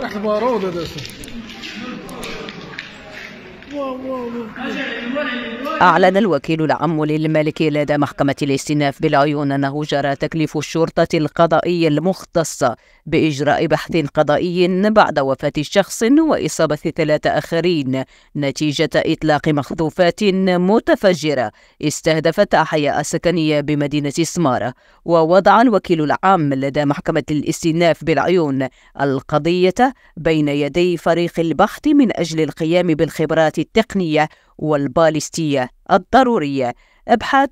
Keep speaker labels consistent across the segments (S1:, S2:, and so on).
S1: راح البارود
S2: هذا أعلن الوكيل العام للملك لدى محكمة الاستئناف بالعيون أنه جرى تكليف الشرطة القضائية المختصة بإجراء بحث قضائي بعد وفاة شخص وإصابة ثلاثة آخرين نتيجة إطلاق مخطوفات متفجرة استهدفت أحياء سكنية بمدينة سمارة ووضع الوكيل العام لدى محكمة الاستئناف بالعيون القضية بين يدي فريق البحث من أجل القيام بالخبرات التقنية والبالستية الضرورية أبحاث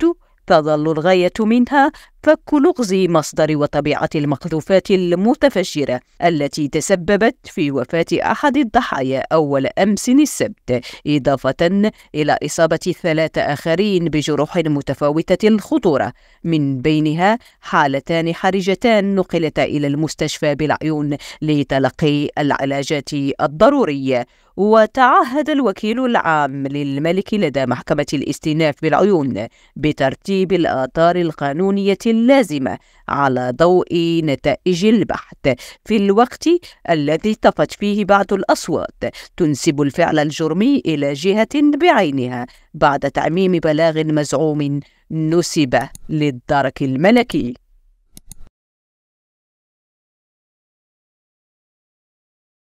S2: تظل الغاية منها فك لغز مصدر وطبيعة المقذوفات المتفجرة التي تسببت في وفاة أحد الضحايا أول أمس السبت، إضافة إلى إصابة ثلاثة آخرين بجروح متفاوتة الخطورة، من بينها حالتان حرجتان نقلتا إلى المستشفى بالعيون لتلقي العلاجات الضرورية، وتعهد الوكيل العام للملك لدى محكمة الاستئناف بالعيون بترتيب الآثار القانونية اللازمة على ضوء نتائج البحث في الوقت الذي طفت فيه بعض الأصوات تنسب الفعل الجرمي إلى جهة بعينها بعد تعميم بلاغ مزعوم
S3: نسب للدرك الملكي